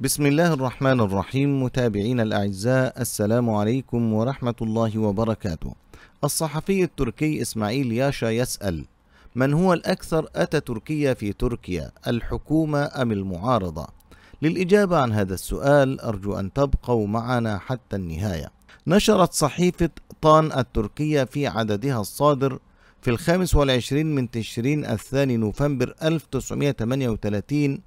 بسم الله الرحمن الرحيم متابعين الأعزاء السلام عليكم ورحمة الله وبركاته الصحفي التركي إسماعيل ياشا يسأل من هو الأكثر أتى تركيا في تركيا الحكومة أم المعارضة؟ للإجابة عن هذا السؤال أرجو أن تبقوا معنا حتى النهاية نشرت صحيفة طان التركية في عددها الصادر في الخامس والعشرين من تشرين الثاني نوفمبر 1938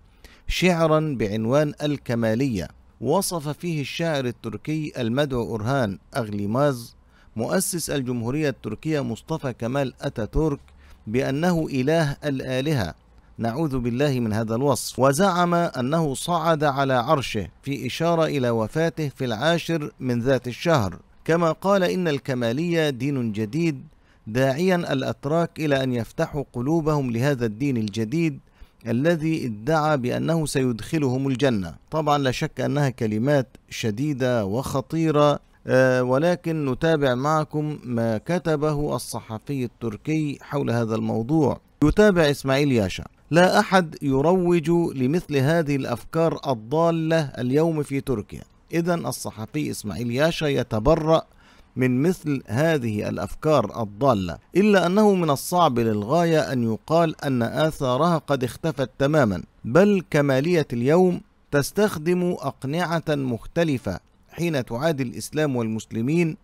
شعرا بعنوان الكمالية وصف فيه الشاعر التركي المدعو أرهان أغليماز مؤسس الجمهورية التركية مصطفى كمال أتاتورك بأنه إله الآلهة نعوذ بالله من هذا الوصف وزعم أنه صعد على عرشه في إشارة إلى وفاته في العاشر من ذات الشهر كما قال إن الكمالية دين جديد داعيا الأتراك إلى أن يفتحوا قلوبهم لهذا الدين الجديد الذي ادعى بأنه سيدخلهم الجنة طبعا لا شك أنها كلمات شديدة وخطيرة آه، ولكن نتابع معكم ما كتبه الصحفي التركي حول هذا الموضوع يتابع إسماعيل ياشا لا أحد يروج لمثل هذه الأفكار الضالة اليوم في تركيا إذا الصحفي إسماعيل ياشا يتبرأ من مثل هذه الافكار الضاله الا انه من الصعب للغايه ان يقال ان اثارها قد اختفت تماما بل كماليه اليوم تستخدم اقنعه مختلفه حين تعادي الاسلام والمسلمين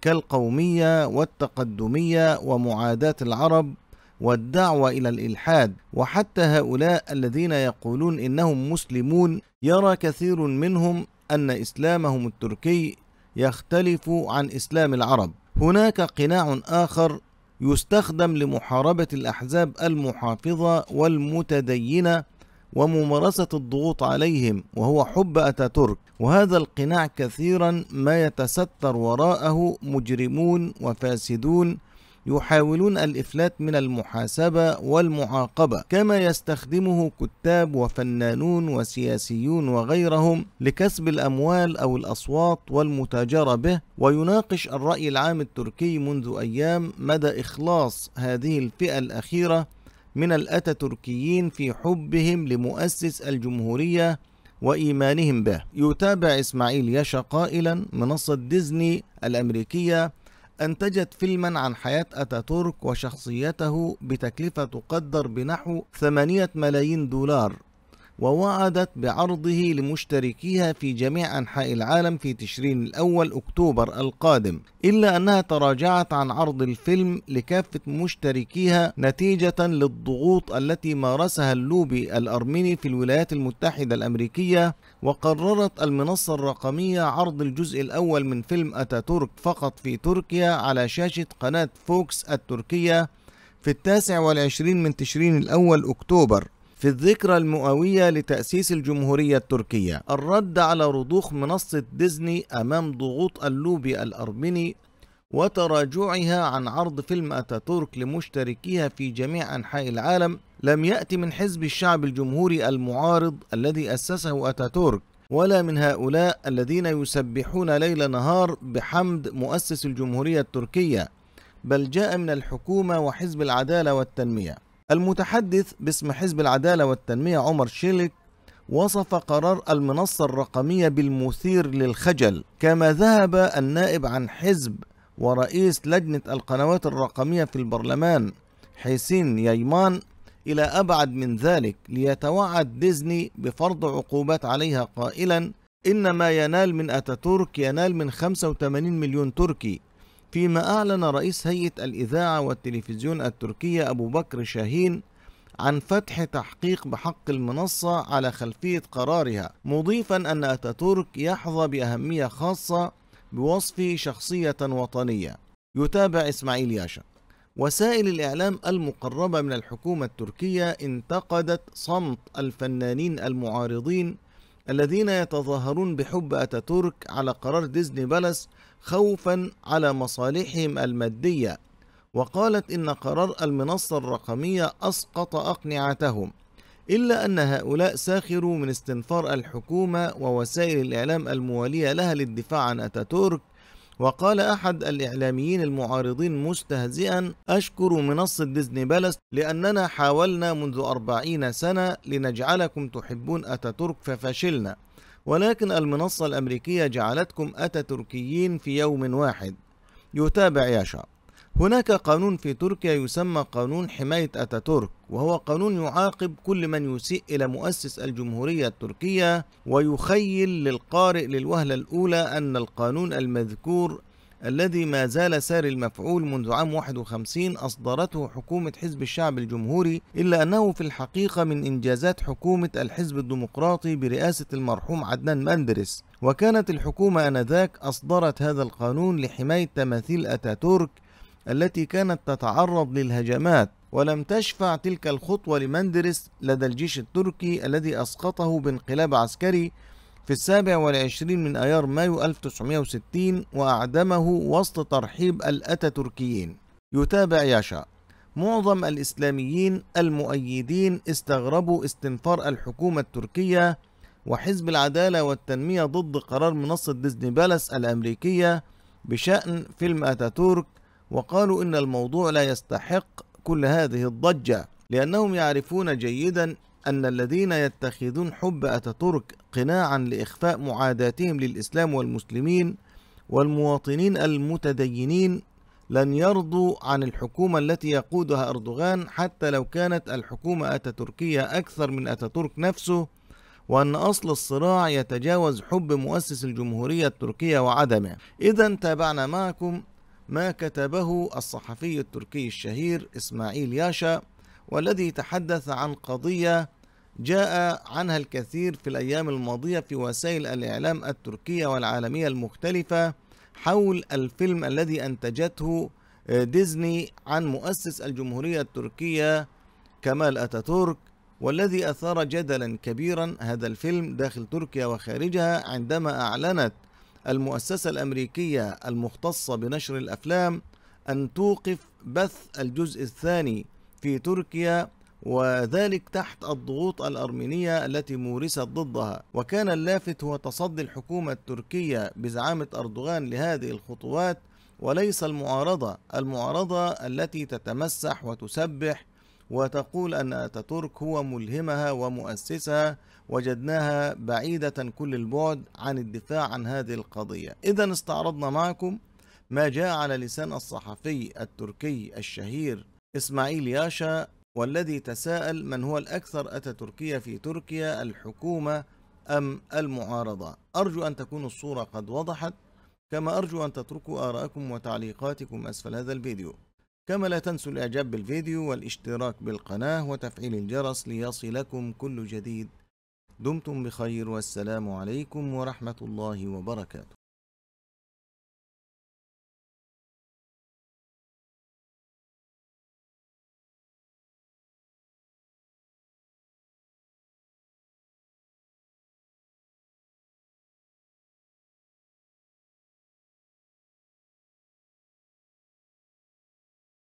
كالقوميه والتقدميه ومعاداه العرب والدعوه الى الالحاد وحتى هؤلاء الذين يقولون انهم مسلمون يرى كثير منهم ان اسلامهم التركي يختلف عن إسلام العرب هناك قناع آخر يستخدم لمحاربة الأحزاب المحافظة والمتدينة وممارسة الضغوط عليهم وهو حب أتاتورك وهذا القناع كثيرا ما يتستر وراءه مجرمون وفاسدون يحاولون الإفلات من المحاسبة والمعاقبة كما يستخدمه كتاب وفنانون وسياسيون وغيرهم لكسب الأموال أو الأصوات والمتاجرة به ويناقش الرأي العام التركي منذ أيام مدى إخلاص هذه الفئة الأخيرة من الأتاتركيين في حبهم لمؤسس الجمهورية وإيمانهم به يتابع إسماعيل يشا قائلا منصة ديزني الأمريكية أنتجت فيلما عن حياة أتاتورك وشخصيته بتكلفة تقدر بنحو 8 ملايين دولار ووعدت بعرضه لمشتركيها في جميع أنحاء العالم في تشرين الأول أكتوبر القادم إلا أنها تراجعت عن عرض الفيلم لكافة مشتركيها نتيجة للضغوط التي مارسها اللوبي الأرميني في الولايات المتحدة الأمريكية وقررت المنصة الرقمية عرض الجزء الأول من فيلم أتاتورك فقط في تركيا على شاشة قناة فوكس التركية في التاسع والعشرين من تشرين الأول أكتوبر في الذكرى المئوية لتأسيس الجمهورية التركية الرد على رضوخ منصة ديزني أمام ضغوط اللوبي الأرمني وتراجعها عن عرض فيلم أتاتورك لمشتركيها في جميع أنحاء العالم لم يأتي من حزب الشعب الجمهوري المعارض الذي أسسه أتاتورك ولا من هؤلاء الذين يسبحون ليل نهار بحمد مؤسس الجمهورية التركية بل جاء من الحكومة وحزب العدالة والتنمية المتحدث باسم حزب العدالة والتنمية عمر شيلك وصف قرار المنصة الرقمية بالمثير للخجل كما ذهب النائب عن حزب ورئيس لجنة القنوات الرقمية في البرلمان حسين ييمان إلى أبعد من ذلك ليتوعد ديزني بفرض عقوبات عليها قائلا إن ما ينال من أتاتورك ينال من 85 مليون تركي فيما أعلن رئيس هيئة الإذاعة والتلفزيون التركية أبو بكر شاهين عن فتح تحقيق بحق المنصة على خلفية قرارها مضيفا أن أتاتورك يحظى بأهمية خاصة بوصفه شخصية وطنية يتابع إسماعيل ياشا وسائل الإعلام المقربة من الحكومة التركية انتقدت صمت الفنانين المعارضين الذين يتظاهرون بحب أتاتورك على قرار ديزني بالاس خوفا على مصالحهم المادية وقالت إن قرار المنصة الرقمية أسقط أقنعتهم إلا أن هؤلاء ساخروا من استنفار الحكومة ووسائل الإعلام الموالية لها للدفاع عن أتاتورك وقال أحد الإعلاميين المعارضين مستهزئا أشكر منصة ديزني بلس لأننا حاولنا منذ أربعين سنة لنجعلكم تحبون أتاتورك ففشلنا ولكن المنصة الأمريكية جعلتكم أتاتوركيين في يوم واحد يتابع ياشا هناك قانون في تركيا يسمى قانون حماية أتاتورك وهو قانون يعاقب كل من يسيء إلى مؤسس الجمهورية التركية ويخيل للقارئ للوهلة الأولى أن القانون المذكور الذي ما زال ساري المفعول منذ عام 51 أصدرته حكومة حزب الشعب الجمهوري إلا أنه في الحقيقة من إنجازات حكومة الحزب الديمقراطي برئاسة المرحوم عدنان مندرس وكانت الحكومة آنذاك أصدرت هذا القانون لحماية تماثيل أتاتورك التي كانت تتعرض للهجمات ولم تشفع تلك الخطوة لمندرس لدى الجيش التركي الذي أسقطه بانقلاب عسكري في السابع والعشرين من أيار مايو 1960 وأعدمه وسط ترحيب الأتاتركيين يتابع ياشا معظم الإسلاميين المؤيدين استغربوا استنفار الحكومة التركية وحزب العدالة والتنمية ضد قرار منصة ديزني بالاس الأمريكية بشأن فيلم أتاتورك وقالوا إن الموضوع لا يستحق كل هذه الضجة لأنهم يعرفون جيدا أن الذين يتخذون حب أتاتورك قناعا لإخفاء معاداتهم للإسلام والمسلمين والمواطنين المتدينين لن يرضوا عن الحكومة التي يقودها أردوغان حتى لو كانت الحكومة أتاتوركية أكثر من أتاتورك نفسه وأن أصل الصراع يتجاوز حب مؤسس الجمهورية التركية وعدمه إذا تابعنا معكم ما كتبه الصحفي التركي الشهير إسماعيل ياشا والذي تحدث عن قضية جاء عنها الكثير في الأيام الماضية في وسائل الإعلام التركية والعالمية المختلفة حول الفيلم الذي أنتجته آه، ديزني عن مؤسس الجمهورية التركية كمال أتاتورك والذي أثار جدلا كبيرا هذا الفيلم داخل تركيا وخارجها عندما أعلنت المؤسسة الأمريكية المختصة بنشر الأفلام أن توقف بث الجزء الثاني في تركيا وذلك تحت الضغوط الأرمينية التي مورست ضدها وكان اللافت هو تصدي الحكومة التركية بزعامة أردوغان لهذه الخطوات وليس المعارضة المعارضة التي تتمسح وتسبح وتقول أن أتاتورك هو ملهمها ومؤسسها وجدناها بعيدة كل البعد عن الدفاع عن هذه القضية إذا استعرضنا معكم ما جاء على لسان الصحفي التركي الشهير إسماعيل ياشا والذي تساءل من هو الأكثر أتاتوركية في تركيا الحكومة أم المعارضة أرجو أن تكون الصورة قد وضحت كما أرجو أن تتركوا آراءكم وتعليقاتكم أسفل هذا الفيديو كما لا تنسوا الإعجاب بالفيديو والاشتراك بالقناة وتفعيل الجرس ليصلكم كل جديد دمتم بخير والسلام عليكم ورحمة الله وبركاته